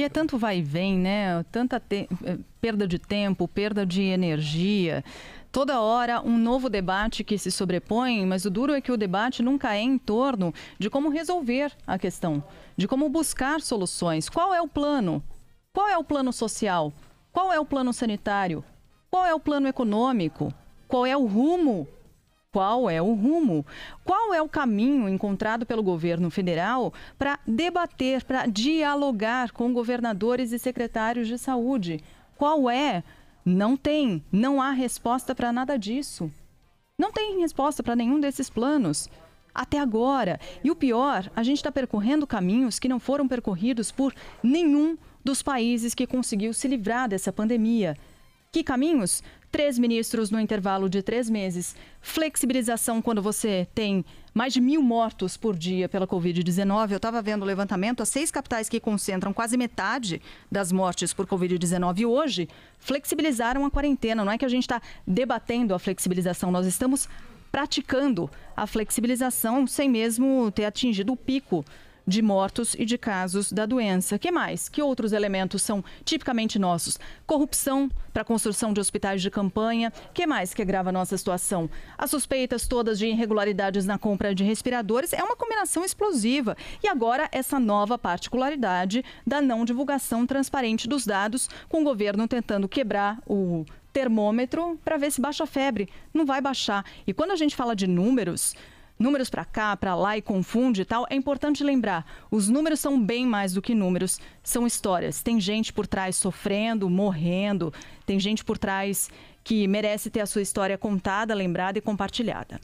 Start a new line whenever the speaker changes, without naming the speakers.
E é tanto vai e vem, né? Tanta eh, perda de tempo, perda de energia. Toda hora um novo debate que se sobrepõe, mas o duro é que o debate nunca é em torno de como resolver a questão, de como buscar soluções. Qual é o plano? Qual é o plano social? Qual é o plano sanitário? Qual é o plano econômico? Qual é o rumo qual é o rumo, qual é o caminho encontrado pelo governo federal para debater, para dialogar com governadores e secretários de saúde. Qual é? Não tem, não há resposta para nada disso. Não tem resposta para nenhum desses planos. Até agora. E o pior, a gente está percorrendo caminhos que não foram percorridos por nenhum dos países que conseguiu se livrar dessa pandemia. Que caminhos? Três ministros no intervalo de três meses. Flexibilização quando você tem mais de mil mortos por dia pela Covid-19. Eu estava vendo o levantamento, as seis capitais que concentram quase metade das mortes por Covid-19 hoje flexibilizaram a quarentena. Não é que a gente está debatendo a flexibilização, nós estamos praticando a flexibilização sem mesmo ter atingido o pico de mortos e de casos da doença. Que mais? Que outros elementos são tipicamente nossos? Corrupção para a construção de hospitais de campanha. Que mais que agrava a nossa situação? As suspeitas todas de irregularidades na compra de respiradores é uma combinação explosiva. E agora essa nova particularidade da não divulgação transparente dos dados, com o governo tentando quebrar o termômetro para ver se baixa a febre. Não vai baixar. E quando a gente fala de números, números para cá, para lá e confunde e tal, é importante lembrar: os números são bem mais do que números, são histórias. Tem gente por trás sofrendo, morrendo, tem gente por trás que merece ter a sua história contada, lembrada e compartilhada.